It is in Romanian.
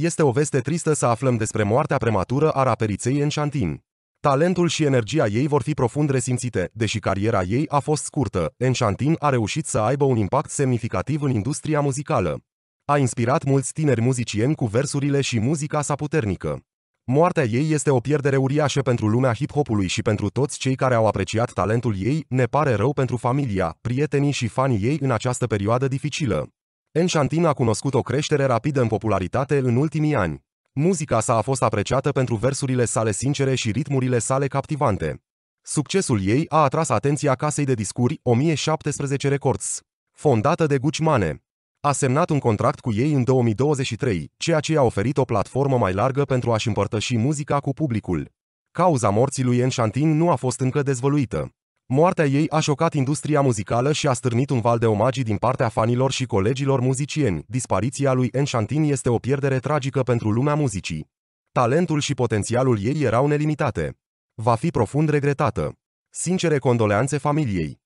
Este o veste tristă să aflăm despre moartea prematură a raperiței în Șantin. Talentul și energia ei vor fi profund resimțite, deși cariera ei a fost scurtă. Enchantin a reușit să aibă un impact semnificativ în industria muzicală. A inspirat mulți tineri muzicieni cu versurile și muzica sa puternică. Moartea ei este o pierdere uriașă pentru lumea hip-hopului și pentru toți cei care au apreciat talentul ei, ne pare rău pentru familia, prietenii și fanii ei în această perioadă dificilă. Enchantin a cunoscut o creștere rapidă în popularitate în ultimii ani. Muzica sa a fost apreciată pentru versurile sale sincere și ritmurile sale captivante. Succesul ei a atras atenția casei de discuri 1017 Records, fondată de Mane. A semnat un contract cu ei în 2023, ceea ce i-a oferit o platformă mai largă pentru a-și împărtăși muzica cu publicul. Cauza morții lui Enchantin nu a fost încă dezvăluită. Moartea ei a șocat industria muzicală și a stârnit un val de omagii din partea fanilor și colegilor muzicieni. Dispariția lui Enchantin este o pierdere tragică pentru lumea muzicii. Talentul și potențialul ei erau nelimitate. Va fi profund regretată. Sincere condoleanțe familiei.